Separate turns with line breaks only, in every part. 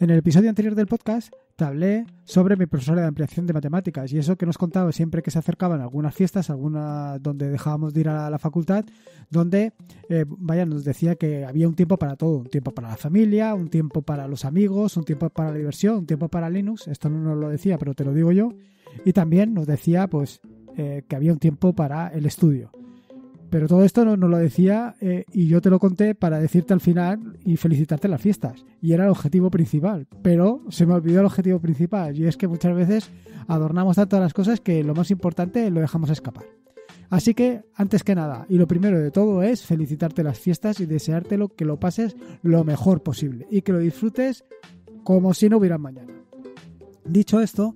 En el episodio anterior del podcast te hablé sobre mi profesora de ampliación de matemáticas y eso que nos contaba siempre que se acercaban algunas fiestas, algunas donde dejábamos de ir a la facultad, donde, eh, vaya, nos decía que había un tiempo para todo, un tiempo para la familia, un tiempo para los amigos, un tiempo para la diversión, un tiempo para Linux, esto no nos lo decía, pero te lo digo yo, y también nos decía pues eh, que había un tiempo para el estudio. Pero todo esto nos no lo decía eh, y yo te lo conté para decirte al final y felicitarte las fiestas. Y era el objetivo principal. Pero se me olvidó el objetivo principal y es que muchas veces adornamos tanto las cosas que lo más importante lo dejamos escapar. Así que, antes que nada, y lo primero de todo es felicitarte las fiestas y deseártelo que lo pases lo mejor posible y que lo disfrutes como si no hubiera mañana. Dicho esto,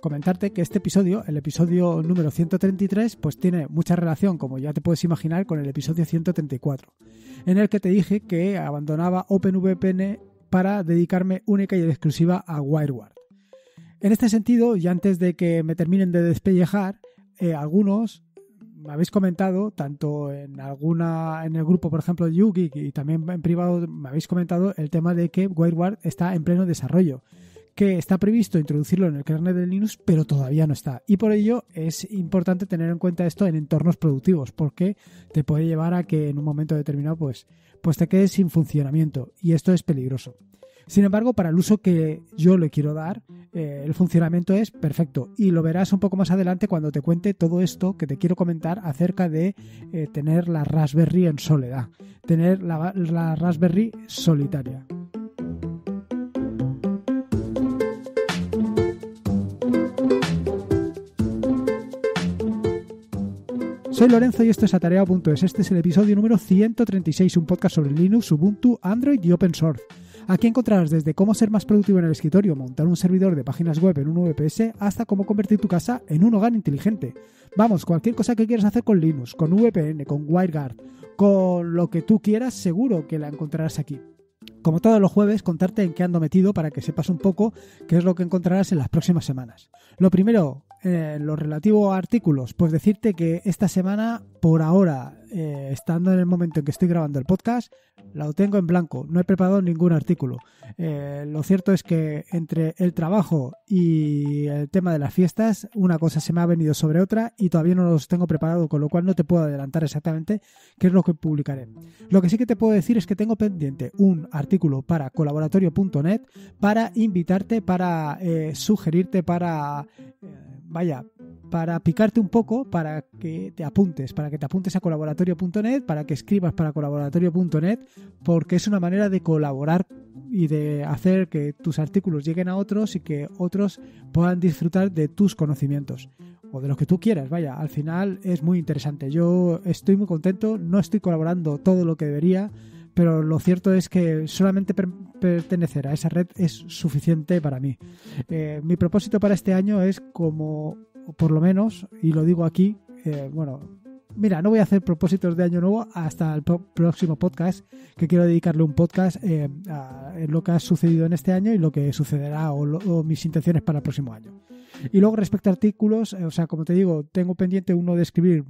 comentarte que este episodio, el episodio número 133, pues tiene mucha relación, como ya te puedes imaginar, con el episodio 134, en el que te dije que abandonaba OpenVPN para dedicarme única y exclusiva a WireWard. En este sentido, y antes de que me terminen de despellejar, eh, algunos me habéis comentado, tanto en alguna, en el grupo, por ejemplo, de Yugi, y también en privado, me habéis comentado el tema de que WireWard está en pleno desarrollo que está previsto introducirlo en el kernel de Linux, pero todavía no está. Y por ello es importante tener en cuenta esto en entornos productivos, porque te puede llevar a que en un momento determinado pues, pues te quedes sin funcionamiento y esto es peligroso. Sin embargo, para el uso que yo le quiero dar, eh, el funcionamiento es perfecto y lo verás un poco más adelante cuando te cuente todo esto que te quiero comentar acerca de eh, tener la Raspberry en soledad, tener la Raspberry solitaria. Soy Lorenzo y esto es Atareado.es. Este es el episodio número 136, un podcast sobre Linux, Ubuntu, Android y Open Source. Aquí encontrarás desde cómo ser más productivo en el escritorio, montar un servidor de páginas web en un VPS, hasta cómo convertir tu casa en un hogar inteligente. Vamos, cualquier cosa que quieras hacer con Linux, con VPN, con WireGuard, con lo que tú quieras, seguro que la encontrarás aquí. Como todos los jueves, contarte en qué ando metido para que sepas un poco qué es lo que encontrarás en las próximas semanas. Lo primero, eh, lo relativo a artículos, pues decirte que esta semana, por ahora, eh, estando en el momento en que estoy grabando el podcast, lo tengo en blanco, no he preparado ningún artículo. Eh, lo cierto es que entre el trabajo y el tema de las fiestas, una cosa se me ha venido sobre otra y todavía no los tengo preparado, con lo cual no te puedo adelantar exactamente qué es lo que publicaré. Lo que sí que te puedo decir es que tengo pendiente un artículo para colaboratorio.net para invitarte, para sugerirte, para vaya, para picarte un poco, para que te apuntes, para que te apuntes a colaboratorio.net, para que escribas para colaboratorio.net, porque es una manera de colaborar y de hacer que tus artículos lleguen a otros y que otros puedan disfrutar de tus conocimientos o de los que tú quieras, vaya, al final es muy interesante. Yo estoy muy contento, no estoy colaborando todo lo que debería pero lo cierto es que solamente pertenecer a esa red es suficiente para mí. Eh, mi propósito para este año es como, por lo menos, y lo digo aquí, eh, bueno, mira, no voy a hacer propósitos de año nuevo hasta el próximo podcast, que quiero dedicarle un podcast eh, a lo que ha sucedido en este año y lo que sucederá o, mis intenciones para el próximo año. Y luego respecto a artículos, eh, o sea, como te digo, tengo pendiente uno de escribir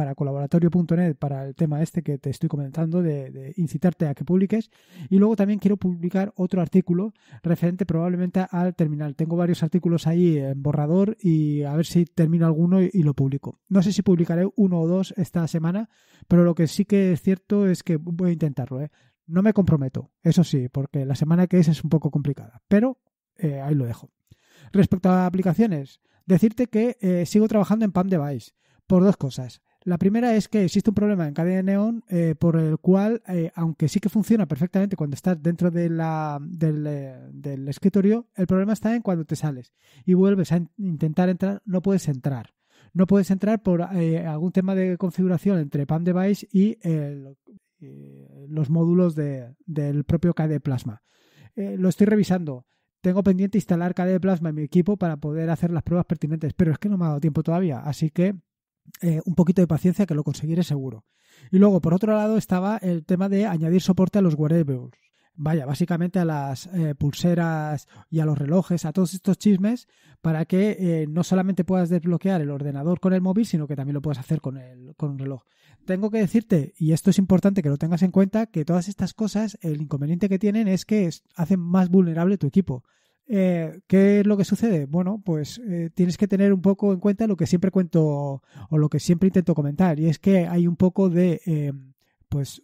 para colaboratorio.net para el tema este que te estoy comentando de, incitarte a que publiques y luego también quiero publicar otro artículo referente probablemente al terminal tengo varios artículos ahí en borrador y a ver si termino alguno y, lo publico no sé si publicaré uno o dos esta semana pero lo que sí que es cierto es que voy a intentarlo ¿eh? no me comprometo eso sí porque la semana que es es un poco complicada pero eh, ahí lo dejo respecto a aplicaciones decirte que eh, sigo trabajando en Pam Device por dos cosas. La primera es que existe un problema en cadena Neon eh, por el cual, eh, aunque sí que funciona perfectamente cuando estás dentro eh, del, escritorio, el problema está en cuando te sales y vuelves a intentar entrar, no puedes entrar. No puedes entrar por algún tema de configuración entre PAM Device y los módulos del propio KDE Plasma. lo estoy revisando. Tengo pendiente instalar KDE Plasma en mi equipo para poder hacer las pruebas pertinentes, pero es que no me ha dado tiempo todavía. Así que eh, un poquito de paciencia que lo conseguiré seguro. Y luego, por otro lado, estaba el tema de añadir soporte a los wearables. Vaya, básicamente a las eh, pulseras y a los relojes, a todos estos chismes, para que eh, no solamente puedas desbloquear el ordenador con el móvil, sino que también lo puedas hacer con, el, con un reloj. Tengo que decirte, y esto es importante que lo tengas en cuenta, que todas estas cosas, el inconveniente que tienen es que hacen más vulnerable tu equipo. Eh, ¿Qué es lo que sucede? Bueno, pues eh, tienes que tener un poco en cuenta lo que siempre cuento o lo que siempre intento comentar, y es que hay un poco de, em, pues,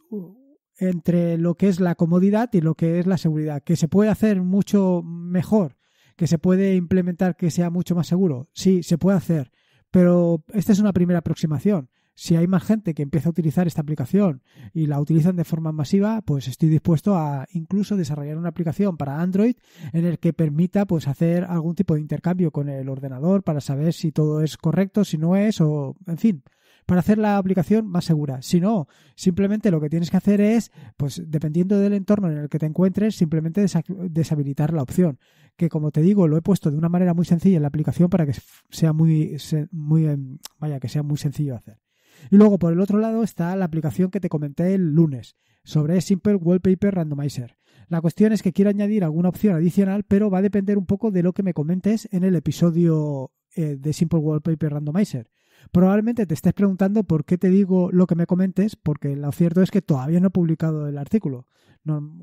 entre lo que es la comodidad y lo que es la seguridad, que se puede hacer mucho mejor, que se puede implementar que sea mucho más seguro, sí, se puede hacer, pero esta es una primera aproximación si hay más gente que empieza a utilizar esta aplicación y la utilizan de forma masiva, pues estoy dispuesto a incluso desarrollar una aplicación para Android en el que permita pues hacer algún tipo de intercambio con el ordenador para saber si todo es correcto, si no es o en fin, para hacer la aplicación más segura. Si no, simplemente lo que tienes que hacer es, pues dependiendo del entorno en el que te encuentres, simplemente deshabilitar la opción. Que como te digo, lo he puesto de una manera muy sencilla en la aplicación para que sea muy, muy em, vaya, que sea muy sencillo hacer. Y luego, por el otro lado, está la aplicación que te comenté el lunes sobre Simple Wallpaper Randomizer. La cuestión es que quiero añadir alguna opción adicional, pero va a depender un poco de lo que me comentes en el episodio eh, de Simple Wallpaper Randomizer. Probablemente te estés preguntando por qué te digo lo que me comentes, porque lo cierto es que todavía no he publicado el artículo.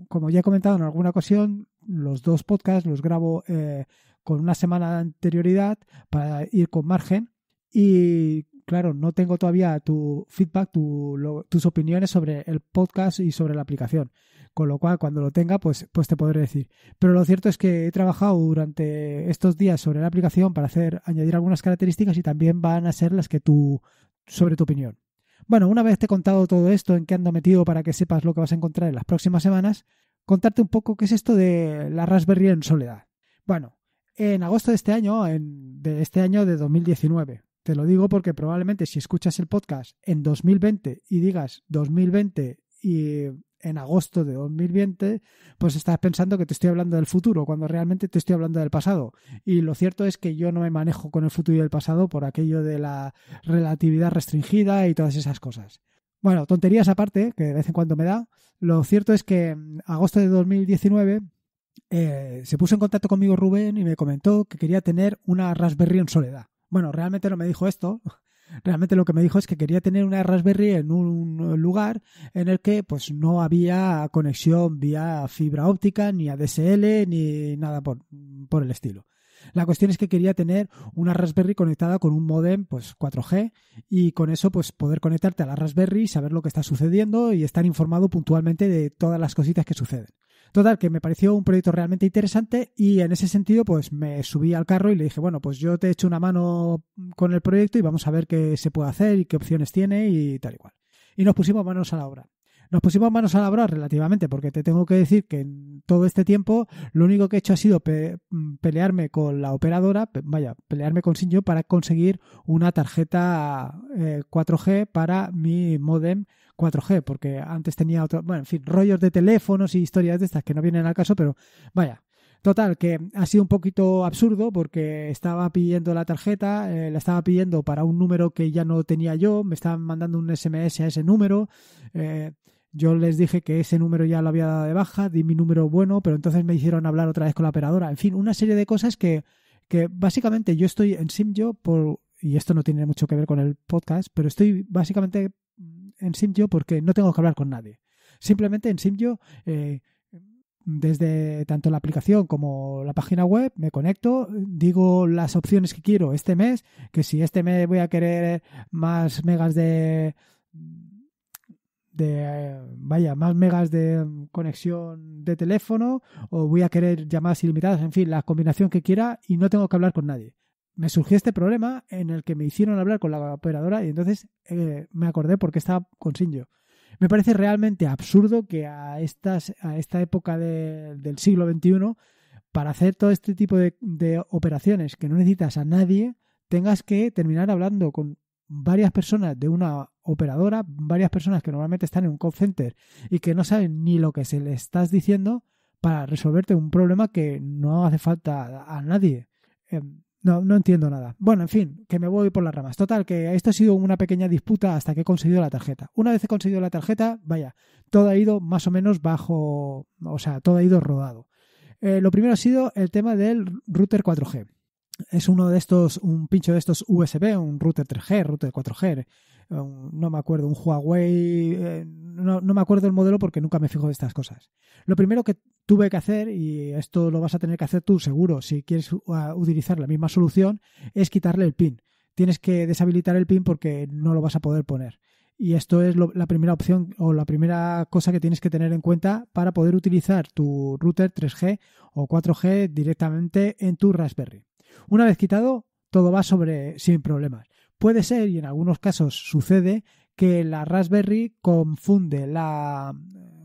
como ya he comentado en alguna ocasión, los dos podcasts los grabo eh, con una semana de anterioridad para ir con margen y claro, no tengo todavía tu feedback, tus opiniones sobre el podcast y sobre la aplicación. Con lo cual, cuando lo tenga, pues, pues te podré decir. Pero lo cierto es que he trabajado durante estos días sobre la aplicación para hacer, añadir algunas características y también van a ser las que tú, sobre tu opinión. Bueno, una vez te he contado todo esto, en qué ando metido para que sepas lo que vas a encontrar en las próximas semanas, contarte un poco qué es esto de la Raspberry en soledad. Bueno, en agosto de este año, en, de este año de 2019, te lo digo porque probablemente si escuchas el podcast en 2020 y digas 2020 y en agosto de 2020, pues estás pensando que te estoy hablando del futuro, cuando realmente te estoy hablando del pasado. Y lo cierto es que yo no me manejo con el futuro y el pasado por aquello de la relatividad restringida y todas esas cosas. Bueno, tonterías aparte, que de vez en cuando me da, lo cierto es que en agosto de 2019 eh, se puso en contacto conmigo Rubén y me comentó que quería tener una Raspberry en soledad. Bueno, realmente no me dijo esto. Realmente lo que me dijo es que quería tener una Raspberry en un lugar en el que pues no había conexión vía fibra óptica, ni ADSL, ni nada por, por el estilo. La cuestión es que quería tener una Raspberry conectada con un modem pues 4G y con eso pues poder conectarte a la Raspberry saber lo que está sucediendo y estar informado puntualmente de todas las cositas que suceden. Total, que me pareció un proyecto realmente interesante y en ese sentido pues me subí al carro y le dije, bueno, pues yo te echo una mano con el proyecto y vamos a ver qué se puede hacer y qué opciones tiene y tal y cual. Y nos pusimos manos a la obra. Nos pusimos manos a la obra relativamente, porque te tengo que decir que en todo este tiempo lo único que he hecho ha sido mm, pelearme con la operadora, vaya, pelearme con Sinjo para conseguir una tarjeta 4G eh, para mi modem 4G, porque antes tenía otro, bueno, en fin, rollos de teléfonos y historias de estas que no vienen al caso, pero vaya, Total, que ha sido un poquito absurdo porque estaba pidiendo la tarjeta, eh, la estaba pidiendo para un número que ya no tenía yo, me estaban mandando un SMS a ese número. Eh, yo les dije que ese número ya lo había dado de baja, di mi número bueno, pero entonces me hicieron hablar otra vez con la operadora. En fin, una serie de cosas que, básicamente yo estoy en SimJo por, y esto no tiene mucho que ver con el podcast, pero estoy básicamente en SimJo porque no tengo que hablar con nadie. Simplemente en SimJo, eh, desde tanto la aplicación como la página web, me conecto, digo las opciones que quiero este mes, que si este mes voy a querer más megas de de, vaya, más megas de conexión de teléfono o voy a querer llamadas ilimitadas, en fin, la combinación que quiera y no tengo que hablar con nadie. Me surgió este problema en el que me hicieron hablar con la operadora y entonces eh, me acordé porque estaba con Sinjo. Me parece realmente absurdo que a, estas, a esta época del siglo XXI, para hacer todo este tipo de, de operaciones que no necesitas a nadie, tengas que terminar hablando con varias personas de una operadora, varias personas que normalmente están en un call center y que no saben ni lo que se le estás diciendo para resolverte un problema que no hace falta a nadie. Em, no, no entiendo nada. Bueno, en fin, que me voy por las ramas. Total, que esto ha sido una pequeña disputa hasta que he conseguido la tarjeta. Una vez he conseguido la tarjeta, vaya, todo ha ido más o menos bajo, o sea, todo ha ido rodado. Eh, lo primero ha sido el tema del router 4G. Es uno de estos, un pincho de estos USB, un router 3G, router 4G, no me acuerdo, un Huawei, eh, no, me acuerdo el modelo porque nunca me fijo de estas cosas. Lo primero que tuve que hacer, y esto lo vas a tener que hacer tú seguro si quieres uh, utilizar la misma solución, es quitarle el pin. Tienes que deshabilitar el pin porque no lo vas a poder poner. Y esto es la primera opción o la primera cosa que tienes que tener en cuenta para poder utilizar tu router 3G o 4G directamente en tu Raspberry. Una vez quitado, todo va sobre sin problemas. Puede ser, y en algunos casos sucede, que la Raspberry confunde la...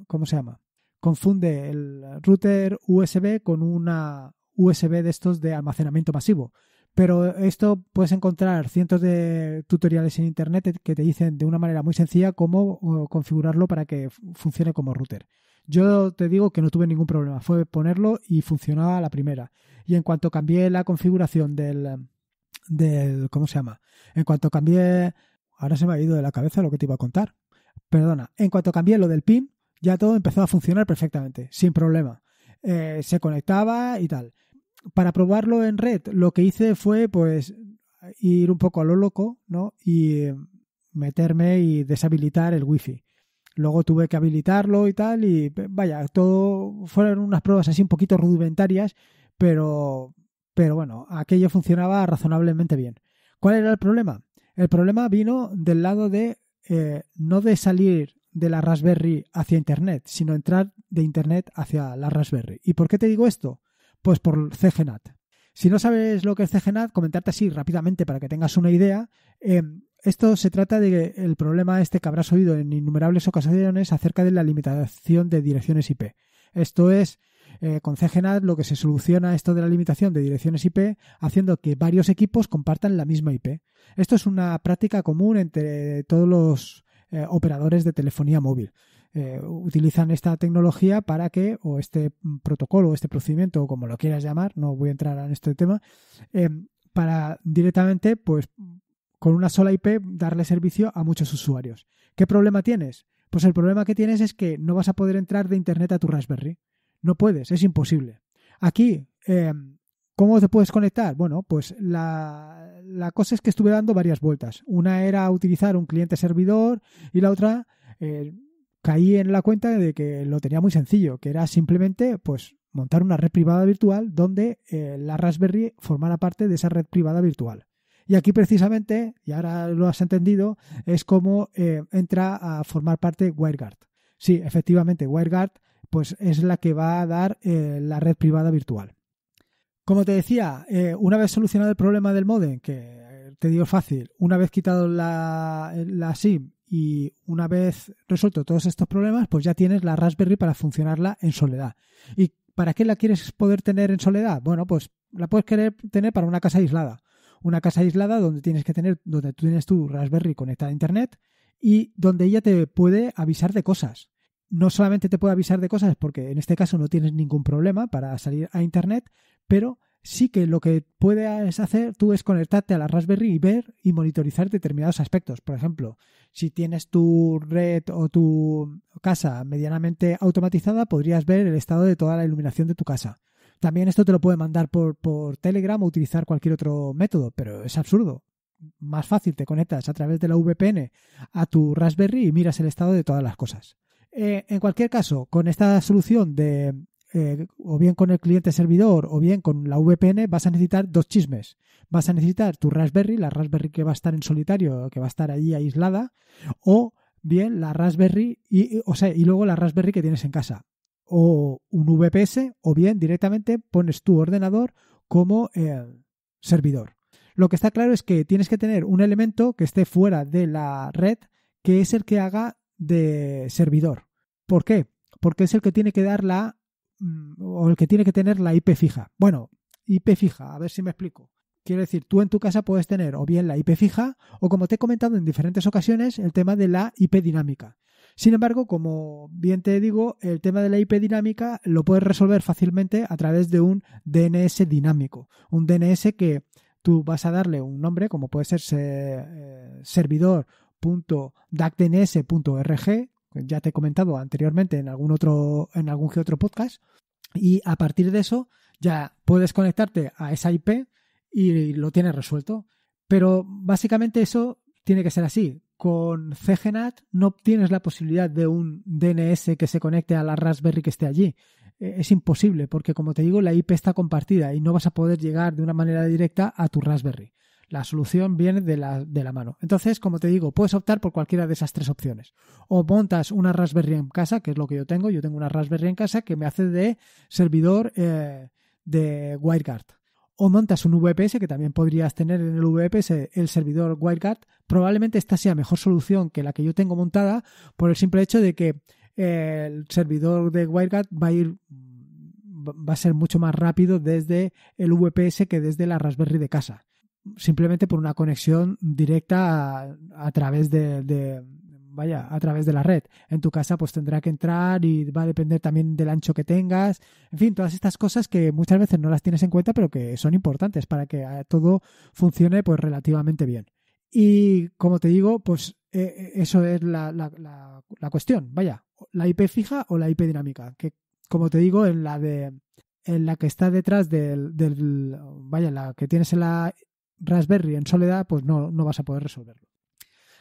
¿Cómo se llama? Confunde el router USB con una USB de estos de almacenamiento masivo. Pero esto puedes encontrar cientos de tutoriales en Internet que te dicen de una manera muy sencilla cómo configurarlo para que funcione como router. Yo te digo que no tuve ningún problema, fue ponerlo y funcionaba la primera. Y en cuanto cambié la configuración del, del. ¿Cómo se llama? En cuanto cambié. Ahora se me ha ido de la cabeza lo que te iba a contar. Perdona. En cuanto cambié lo del PIN, ya todo empezó a funcionar perfectamente, sin problema. Eh, se conectaba y tal. Para probarlo en red, lo que hice fue, pues, ir un poco a lo loco, ¿no? Y eh, meterme y deshabilitar el wifi. Luego tuve que habilitarlo y tal, y vaya, todo fueron unas pruebas así un poquito rudimentarias, pero pero bueno, aquello funcionaba razonablemente bien. ¿Cuál era el problema? El problema vino del lado de eh, no de salir de la Raspberry hacia Internet, sino entrar de Internet hacia la Raspberry. ¿Y por qué te digo esto? Pues por CGNAT. Si no sabes lo que es CGNAT, comentarte así rápidamente para que tengas una idea. Em, esto se trata del el problema este que habrás oído en innumerables ocasiones acerca de la limitación de direcciones IP. Esto es eh, con CGNAT lo que se soluciona esto de la limitación de direcciones IP haciendo que varios equipos compartan la misma IP. Esto es una práctica común entre todos los eh, operadores de telefonía móvil. Eh, utilizan esta tecnología para que, o este protocolo, este procedimiento, o como lo quieras llamar, no voy a entrar en este tema, eh, para directamente, pues con una sola IP, darle servicio a muchos usuarios. ¿Qué problema tienes? Pues el problema que tienes es que no vas a poder entrar de Internet a tu Raspberry. No puedes, es imposible. Aquí, eh, ¿cómo te puedes conectar? Bueno, pues la, cosa es que estuve dando varias vueltas. Una era utilizar un cliente servidor y la otra eh, caí en la cuenta de que lo tenía muy sencillo, que era simplemente pues montar una red privada virtual donde eh, la Raspberry formara parte de esa red privada virtual. Y aquí precisamente, y ahora lo has entendido, es como entra a formar parte WireGuard. Sí, efectivamente, WireGuard pues es la que va a dar eh, la red privada virtual. Como te decía, eh, una vez solucionado el problema del modem, que te digo fácil, una vez quitado la, la SIM y una vez resuelto todos estos problemas, pues ya tienes la Raspberry para funcionarla en soledad. ¿Y para qué la quieres poder tener en soledad? Bueno, pues la puedes querer tener para una casa aislada. Una casa aislada donde tienes que tener, donde tú tienes tu Raspberry conectada a internet y donde ella te puede avisar de cosas no solamente te puede avisar de cosas, porque en este caso no tienes ningún problema para salir a Internet, pero sí que lo que puedes hacer tú es conectarte a la Raspberry y ver y monitorizar determinados aspectos. Por ejemplo, si tienes tu red o tu casa medianamente automatizada, podrías ver el estado de toda la iluminación de tu casa. También esto te lo puede mandar por, por Telegram o utilizar cualquier otro método, pero es absurdo. Más fácil, te conectas a través de la VPN a tu Raspberry y miras el estado de todas las cosas. Eh, en cualquier caso, con esta solución de eh, o bien con el cliente servidor o bien con la VPN, vas a necesitar dos chismes. Vas a necesitar tu Raspberry, la Raspberry que va a estar en solitario, que va a estar allí aislada, o bien la Raspberry y, o sea, y luego la Raspberry que tienes en casa. O un VPS, o bien directamente pones tu ordenador como el servidor. Lo que está claro es que tienes que tener un elemento que esté fuera de la red, que es el que haga de servidor. ¿Por qué? Porque es el que tiene que dar la mm, o el que tiene que tener la IP fija. Bueno, IP fija, a ver si me explico. Quiero decir, tú en tu casa puedes tener o bien la IP fija o como te he comentado en diferentes ocasiones, el tema de la IP dinámica. Sin embargo, como bien te digo, el tema de la IP dinámica lo puedes resolver fácilmente a través de un DNS dinámico. Un DNS que tú vas a darle un nombre, como puede ser eh, servidor.dns.rg ya te he comentado anteriormente en algún otro, en algún otro podcast. Y a partir de eso ya puedes conectarte a esa IP y lo tienes resuelto. Pero básicamente eso tiene que ser así. Con CGNAT no tienes la posibilidad de un DNS que se conecte a la Raspberry que esté allí. E, es imposible porque, como te digo, la IP está compartida y no vas a poder llegar de una manera directa a tu Raspberry. La solución viene de la, de la mano. Entonces, como te digo, puedes optar por cualquiera de esas tres opciones. O montas una Raspberry en casa, que es lo que yo tengo. Yo tengo una Raspberry en casa que me hace de servidor eh, de WireGuard. O montas un VPS, que también podrías tener en el VPS el servidor WireGuard. Probablemente esta sea mejor solución que la que yo tengo montada por el simple hecho de que eh, el servidor de WireGuard va a ir va a ser mucho más rápido desde el VPS que desde la Raspberry de casa simplemente por una conexión directa a, través de, vaya a través de la red en tu casa pues tendrá que entrar y va a depender también del ancho que tengas en fin todas estas cosas que muchas veces no las tienes en cuenta pero que son importantes para que eh, todo funcione pues relativamente bien y como te digo pues eh, eh, eso es la, la, cuestión vaya la IP fija o la IP dinámica que como te digo en la de en la que está detrás del, vaya, la que tienes la Raspberry en soledad, pues no, no vas a poder resolverlo.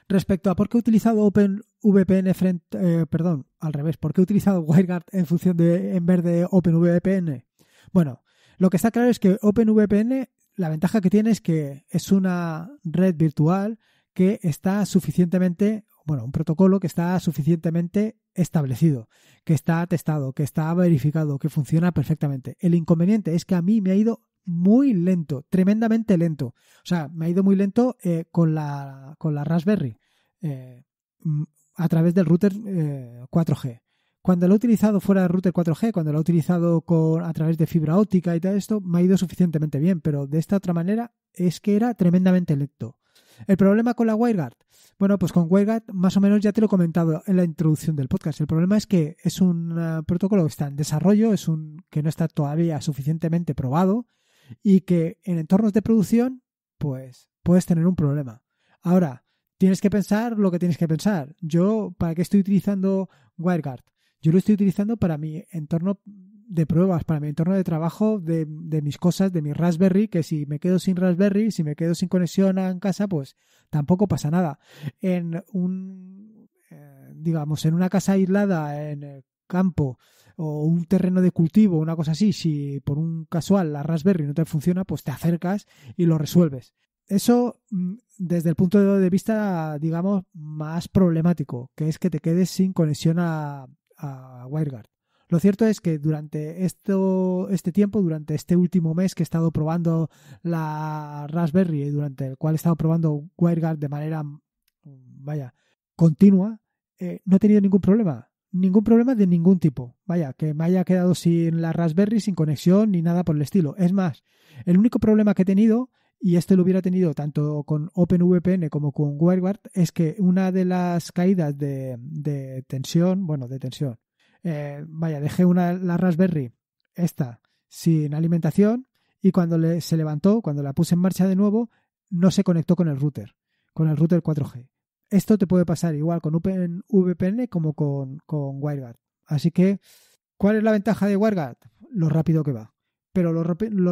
Respecto a por qué he utilizado OpenVPN frente, eh, perdón, al revés, por qué he utilizado WireGuard en función de, en vez de OpenVPN. Bueno, lo que está claro es que OpenVPN, la ventaja que tiene es que es una red virtual que está suficientemente, bueno, un protocolo que está suficientemente establecido, que está testado, que está verificado, que funciona perfectamente. El inconveniente es que a mí me ha ido muy lento, tremendamente lento. O sea, me ha ido muy lento eh, con, la, con la Raspberry eh, mm, a través del router 4G. Eh, cuando lo he utilizado fuera del router 4G, cuando lo he utilizado con, a través de fibra óptica y todo esto, me ha ido suficientemente bien, pero de esta otra manera es que era tremendamente lento. ¿El problema con la WireGuard? Bueno, pues con WireGuard más o menos ya te lo he comentado en la introducción del podcast. El problema es que es un protocolo que está en desarrollo, es un que no está todavía suficientemente probado y que en entornos de producción, pues puedes tener un problema. Ahora, tienes que pensar lo que tienes que pensar. Yo, ¿para qué estoy utilizando WireGuard? Yo lo estoy utilizando para mi entorno de pruebas, para mi entorno de trabajo, de, de, mis cosas, de mi Raspberry, que si me quedo sin Raspberry, si me quedo sin conexión en casa, pues tampoco pasa nada. En un, eh, digamos, en una casa aislada, en el campo, o un terreno de cultivo, una cosa así, si por un casual la Raspberry no te funciona, pues te acercas y lo resuelves. Eso mm, desde el punto de vista, digamos, más problemático, que es que te quedes sin conexión a, WireGuard. Lo cierto es que durante esto, este tiempo, durante este último mes que he estado probando la Raspberry y durante el cual he estado probando WireGuard de manera, vaya, continua, eh, no he tenido ningún problema ningún problema de ningún tipo. Vaya, que me haya quedado sin la Raspberry, sin conexión ni nada por el estilo. Es más, el único problema que he tenido, y este lo hubiera tenido tanto con OpenVPN como con WireGuard, es que una de las caídas de, de tensión, bueno, de tensión, eh, vaya, dejé una, la Raspberry, esta, sin alimentación y cuando se levantó, cuando la puse en marcha de nuevo, no se conectó con el router, con el router 4G. Esto te puede pasar igual con VPN como con, con WireGuard. Así que, ¿cuál es la ventaja de WireGuard? Lo rápido que va. Pero lo,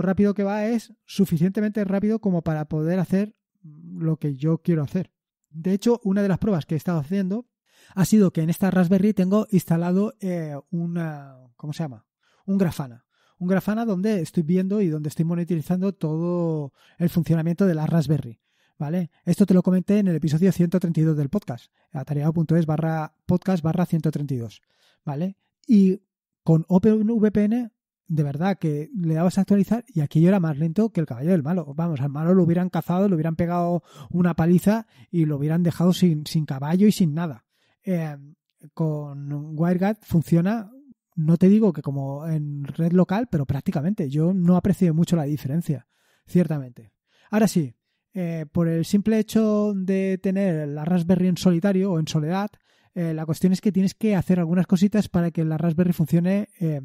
rápido que va es suficientemente rápido como para poder hacer lo que yo quiero hacer. De hecho, una de las pruebas que he estado haciendo ha sido que en esta Raspberry tengo instalado eh, una, ¿cómo se llama? Un Grafana. Un Grafana donde estoy viendo y donde estoy monitorizando todo el funcionamiento de la Raspberry. ¿vale? Esto te lo comenté en el episodio 132 del podcast, atareado.es barra podcast barra 132, ¿vale? Y con OpenVPN, de verdad que le dabas a actualizar y aquello era más lento que el caballo del malo. Vamos, al malo lo hubieran cazado, lo hubieran pegado una paliza y lo hubieran dejado sin, caballo y sin nada. Em, con WireGuard funciona no te digo que como en red local, pero prácticamente. Yo no aprecio mucho la diferencia, ciertamente. Ahora sí, eh, por el simple hecho de tener la Raspberry en solitario o en soledad, eh, la cuestión es que tienes que hacer algunas cositas para que la Raspberry funcione eh,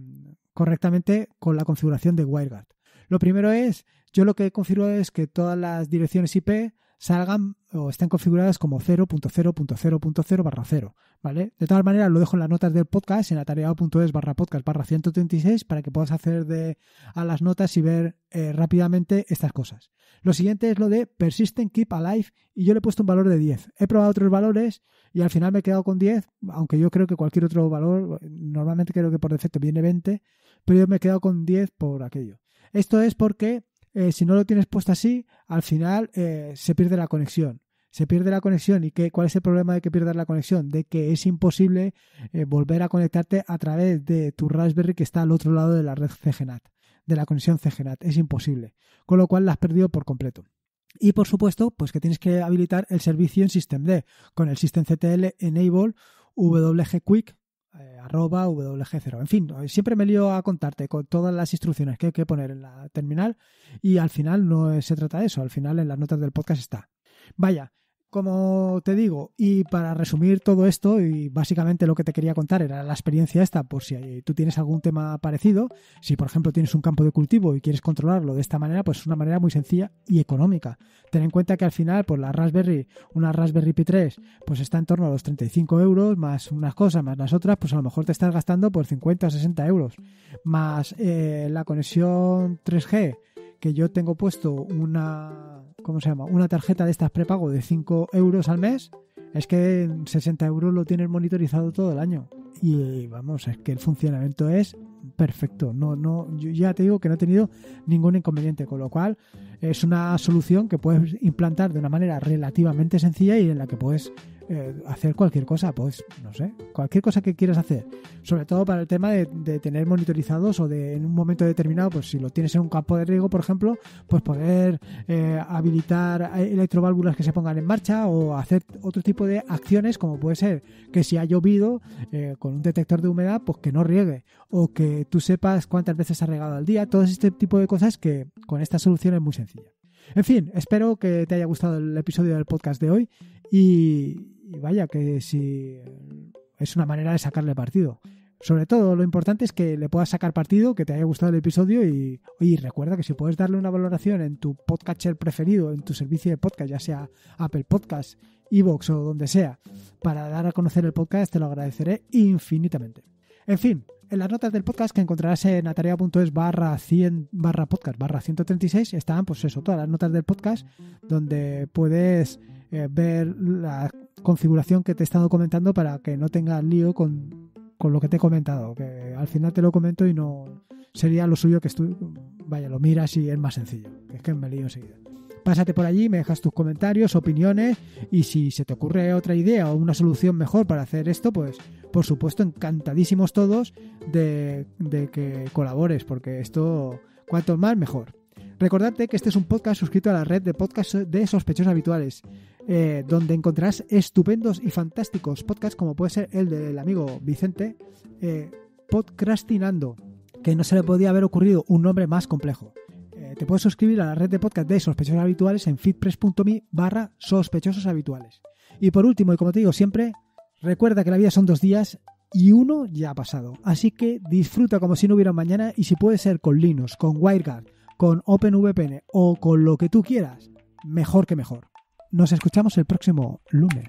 correctamente con la configuración de WireGuard. Lo primero es, yo lo que he configurado es que todas las direcciones IP salgan o estén configuradas como 0.0.0.0 barra 0, ¿vale? De todas maneras, lo dejo en las notas del podcast, en atareado.es barra podcast barra 136, para que puedas hacer de, a las notas y ver eh, rápidamente estas cosas. Lo siguiente es lo de Persistent Keep Alive y yo le he puesto un valor de 10. He probado otros valores y al final me he quedado con 10, aunque yo creo que cualquier otro valor, normalmente creo que por defecto viene 20, pero yo me he quedado con 10 por aquello. Esto es porque eh, si no lo tienes puesto así, al final eh, se pierde la conexión. Se pierde la conexión. ¿Y qué, cuál es el problema de que pierdas la conexión? De que es imposible eh, volver a conectarte a través de tu Raspberry que está al otro lado de la red CGNAT, de la conexión CGNAT. Es imposible. Con lo cual la has perdido por completo. Y por supuesto, pues que tienes que habilitar el servicio en systemd con el systemctl enable wg quick arroba wg0. En fin, eh, siempre me lío a contarte con todas las instrucciones que hay que poner en la terminal y al final no se trata de eso, al final en las notas del podcast está. Vaya, como te digo, y para resumir todo esto, y básicamente lo que te quería contar era la experiencia esta, por si tú tienes algún tema parecido, si por ejemplo tienes un campo de cultivo y quieres controlarlo de esta manera, pues es una manera muy sencilla y económica. Ten en cuenta que al final, pues la Raspberry, una Raspberry Pi 3, pues está en torno a los 35 euros, más unas cosas, más las otras, pues a lo mejor te estás gastando por pues, 50 o 60 euros, más eh, la conexión 3G, que yo tengo puesto una, ¿cómo se llama? Una tarjeta de estas prepago de 5 euros al mes, es que en 60 euros lo tienes monitorizado todo el año. Y vamos, es que el funcionamiento es perfecto. No, no, ya te digo que no he tenido ningún inconveniente, con lo cual es una solución que puedes implantar de una manera relativamente sencilla y en la que puedes eh, hacer cualquier cosa, pues no sé, cualquier cosa que quieras hacer, sobre todo para el tema de, tener monitorizados o de en un momento determinado, pues si lo tienes en un campo de riego, por ejemplo, pues poder eh, habilitar electroválvulas que se pongan en marcha o hacer otro tipo de acciones como puede ser que si ha llovido eh, con un detector de humedad, pues que no riegue o que tú sepas cuántas veces ha regado al día, todo este tipo de cosas que con esta solución es muy sencilla. En fin, espero que te haya gustado el episodio del podcast de hoy y, y vaya que si es una manera de sacarle partido. Sobre todo, lo importante es que le puedas sacar partido, que te haya gustado el episodio y, recuerda que si puedes darle una valoración en tu podcatcher preferido, en tu servicio de podcast, ya sea Apple Podcast, Evox o donde sea, para dar a conocer el podcast, te lo agradeceré infinitamente. En fin, en las notas del podcast que encontrarás en atarea.es barra 100 barra podcast barra 136 están, pues eso, todas las notas del podcast donde puedes eh, ver la configuración que te he estado comentando para que no tengas lío con, lo que te he comentado, que al final te lo comento y no sería lo suyo que estoy, vaya, lo miras y es más sencillo, es que me lío enseguida. Pásate por allí, me dejas tus comentarios, opiniones y si se te ocurre otra idea o una solución mejor para hacer esto, pues por supuesto encantadísimos todos de, de que colabores, porque esto cuanto más mejor. Recordarte que este es un podcast suscrito a la red de podcasts de sospechosos habituales. Eh, donde encontrarás estupendos y fantásticos podcasts como puede ser el del amigo Vicente, podcastinando eh, Podcrastinando, que no se le podía haber ocurrido un nombre más complejo. Eh, te puedes suscribir a la red de podcast de sospechosos habituales en fitpress.me barra sospechosos habituales. Y por último, y como te digo siempre, recuerda que la vida son dos días y uno ya ha pasado. Así que disfruta como si no hubiera mañana y si puede ser con Linux, con WireGuard, con OpenVPN o con lo que tú quieras, mejor que mejor. Nos escuchamos el próximo lunes.